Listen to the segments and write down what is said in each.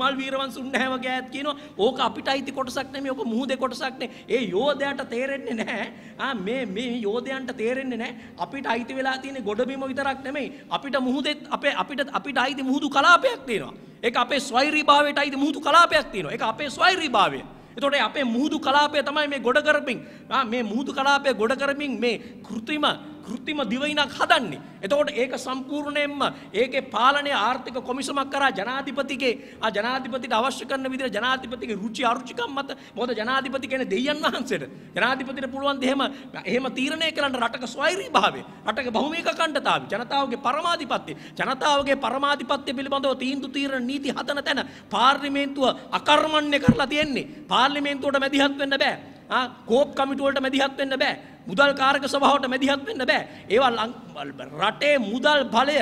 මල් වීරවංශුන් නැහැව ගෑත් කියනවා ඕක අපිට අයිති කොටසක් නෙමෙයි ඕක මුහුදේ කොටසක් නේ ඒ යෝධයාට තේරෙන්නේ නැහැ ආ මේ මේ යෝධයන්ට තේරෙන්නේ නැහැ අපිට අයිති වෙලා තියෙන්නේ ගොඩබිම විතරක් නෙමෙයි අපිට මුහුදෙත් අපේ අපිට අපිට අයිති මුහුදු කලාපයක් තියෙනවා ඒක අපේ ස්වෛරීභාවයට අයිති මුහුදු කලාපයක් තියෙනවා ඒක අපේ ස්වෛරීභාවය එතකොට අපේ මුහුදු කලාපය තමයි මේ ගොඩ කරමින් මේ මුහුදු කලාපය ගොඩ කරමින් මේ කෘතිම කෘතිම දිවයිනක් හදන්නේ. එතකොට ඒක සම්පූර්ණයෙන්ම ඒකේ පාලනය ආර්ථික කොමිසමක් කරා ජනාධිපතිගේ ආ ජනාධිපතිට අවශ්‍ය කරන විදිහට ජනාධිපතිගේ රුචි අරුචිකම් මත මොකද ජනාධිපති කියන්නේ දෙයයන් වහන්සේට. ජනාධිපතිට පුළුවන් ද එහෙම එහෙම තීරණය කරන්න රටක ස්වෛරීභාවය, රටක භෞමික අඛණ්ඩතාවය, ජනතාවගේ පරමාධිපත්‍ය, ජනතාවගේ පරමාධිපත්‍ය පිළිබඳව තීන්දුව තීරණ නීති හදන තැන පාර්ලිමේන්තුව අකර්මණ්‍ය කරලා තියෙන්නේ. පාර්ලිමේන්තුවට මැදිහත් වෙන්න බෑ. කෝප් කමිටුවලට මැදිහත් වෙන්න බෑ මුදල් කාරක සභාවට මැදිහත් වෙන්න බෑ. ඒවා රටේ මුදල් බලය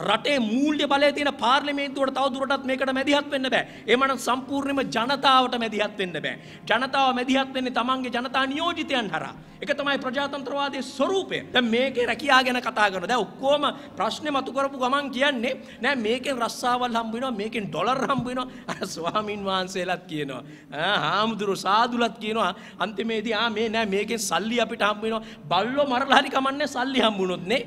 රටේ මූල්‍ය බලය තියෙන පාර්ලිමේන්තුවට තව දුරටත් මේකට මැදිහත් වෙන්න බෑ. එමනම් සම්පූර්ණයෙන්ම ජනතාවට මැදිහත් වෙන්න බෑ. ජනතාව මැදිහත් වෙන්නේ තමන්ගේ ජනතා නියෝජිතයන් හරහා. ඒක තමයි ප්‍රජාතන්ත්‍රවාදයේ ස්වરૂපය. දැන් මේකේ රැකියාව ගැන කතා කරනවා. දැන් ඔක්කොම ප්‍රශ්නේ මතු කරපු ගමන් කියන්නේ නෑ මේකෙන් රස්සාවල් හම්බ වෙනවා, මේකෙන් ඩොලර් හම්බ වෙනවා. අර ස්වාමින් වහන්සේලාත් කියනවා. ආ හාමුදුරු සාදුලත් කියනවා. අන්තිමේදී ආ මේ නෑ මේකෙන් සල්ලි අපිට හම්බ වෙනවා. බල්ලෝ මරලා හරි කමන්නේ සල්ලි හම්බුනොත් නේ.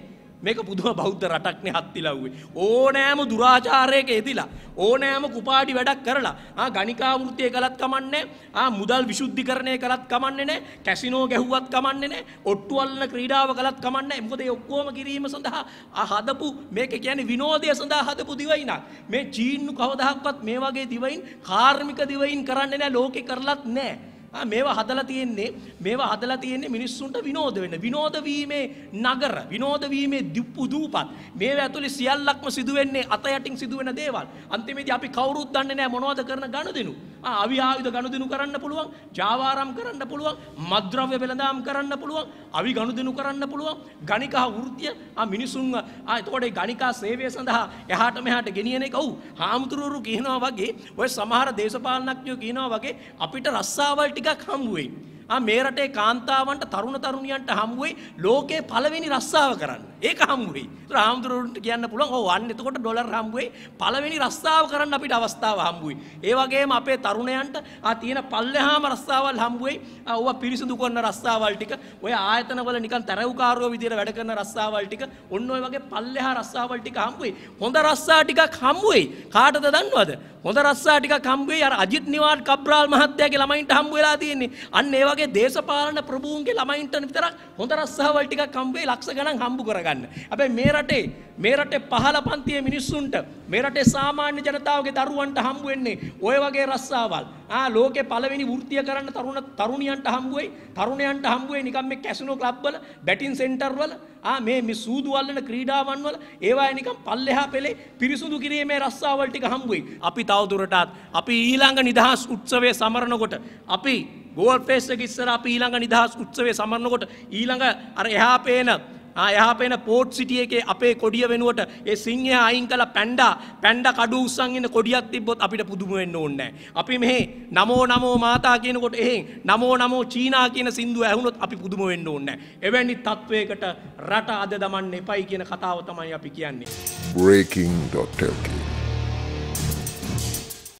මේක පුදුම බෞද්ධ රටක්නේ හත්තිලව්වේ. ඕනෑම දුරාචාරයක යෙදිලා ඕනෑම කුපාඩි වැඩක් කරලා ආ ගණිකා වෘත්තිය කළත් කමන්නේ ආ මුදල් විසුද්ධිකරණය කළත් කමන්නේ නැහැ. කැසිනෝ ගැහුවත් කමන්නේ නැහැ. ඔට්ටු අල්ලන ක්‍රීඩාව කළත් කමන්නේ නැහැ. මොකද ඒ ඔක්කොම කිරීම සඳහා ආ හදපු මේක කියන්නේ විනෝදය සඳහා හදපු දිවයිනක්. මේ චීන්නු කවදාහක්වත් මේ වගේ දිවයින් කාර්මික දිවයින් කරන්නේ නැහැ. ලෝකේ කරලත් නැහැ. මේවා හදලා තියෙන්නේ මේවා හදලා තියෙන්නේ මිනිස්සුන්ට විනෝද වෙන්න. විනෝද වීමේ නගර, විනෝද වීමේ දිප්පු දූපත්. මේවා ඇතුලේ සියල්ලක්ම සිදු වෙන්නේ අත යටින් සිදු වෙන දේවල්. අන්තිමේදී අපි කවුරුත් දන්නේ නැහැ මොනවද කරන ගනුදෙනු. අවි ආයුධ ගනුදෙනු කරන්න පුළුවන් ජාවාරම් කරන්න පුළුවන් මද්‍රව්‍ය වෙළඳාම් කරන්න පුළුවන් අවි ගනුදෙනු කරන්න පුළුවන් ගණිකා වෘත්තිය මිනිසුන් තෝඩේ ගනිකා සේවය සඳහා එහාට මෙහාට ගෙනියන එක ඔව් හාමුදුරුවරු කියනවා වගේ ඔය සමහර දේශපාලනඥයෝ කියනවා වගේ අපිට රස්සාවල් ටිකක් හම්බුවෙයි ආ මේ රටේ කාන්තාවන්ට තරුණ තරුණියන්ට හමු වෙයි ලෝකේ පළවෙනි රස්සාව කරන්න. ඒක හමු වෙයි. ඒතර ආම්දුරුන්ට කියන්න පුළුවන් ඔව් අන්න එතකොට ඩොලර් හමු වෙයි. පළවෙනි රස්සාව කරන්න අපිට අවස්ථාව හමු වෙයි. ඒ වගේම අපේ තරුණයන්ට ආ තියෙන පල්ලෙහාම රස්සාවල් හමු වෙයි. ඔව්ව පිරිසිදු කරන රස්සාවල් ටික ඔය ආයතනවල නිකන් තරව්කාරයෝ විදියට වැඩ කරන රස්සාවල් ටික ඔන්න ඔය වගේ පල්ලෙහා රස්සාවල් ටික හමු වෙයි. හොඳ රස්සා ටිකක් හමු වෙයි. කාටද දන්නවද? හොඳ රස්සා ටිකක් හම්බුවේ අර අජිත් නිවාඩ් කබ්‍රාල් මහත්තයාගේ ළමයින්ට හම්බ වෙලා තියෙන්නේ. අන්න ඒ වගේ දේශපාලන ප්‍රභූන්ගේ ළමයින්ට විතරක් හොඳ රස්සාවල් ටිකක් හම්බුවේ ලක්ෂ ගණන් හම්බ කරගන්න. හැබැයි මේ රටේ මේ රටේ පහළ පන්තියේ මිනිස්සුන්ට මේ රටේ සාමාන්‍ය ජනතාවගේ දරුවන්ට හම්බ වෙන්නේ ওই වගේ රස්සාවල්. ආ ලෝකේ පළවෙනි වෘත්තිය කරන්න තරුණ තරුණියන්ට හම්බ වෙයි. තරුණයන්ට හම්බ වෙයි නිකම් මේ කැසිනෝ ක්ලබ් වල, බැටින් සෙන්ටර් වල, ආ මේ මේ සූදු අල්ලන ක්‍රීඩාවන් වල ඒවා නිකම් පල්ලෙහා පෙළේ පිරිසුදු කිරීමේ රස්සාවල් ටික හම්බ වෙයි. අපි තවදුරටත් අපි ඊළඟ නිදහස් උත්සවය සමරනකොට අපි ගෝල් ෆේස් එක ඉස්සර අපි ඊළඟ නිදහස් උත්සවය සමරනකොට ඊළඟ අර එහා පේන යහපෙන පෝට් සිටිය එකේ අපේ කොඩිය වෙනුවට ඒ සිංහයා අයින් කළ පැන්ඩා පැන්ඩ කඩු උස්සන් ඉන්න කොඩියක් තිබ්බොත් අපිට පුදුම වෙන්න ඕනේ අපි මෙහි නමෝ නමෝ මාතා කියනකොට එහෙන් නමෝ නමෝ චීනා කියන සින්දුව ඇහුනොත් අපි පුදුම වෙන්න ඕනේ එවැනි තත්වයකට රට අද දමන්න එපයි කියන කතාව තමයි අපි කියන්නේ breaking.lk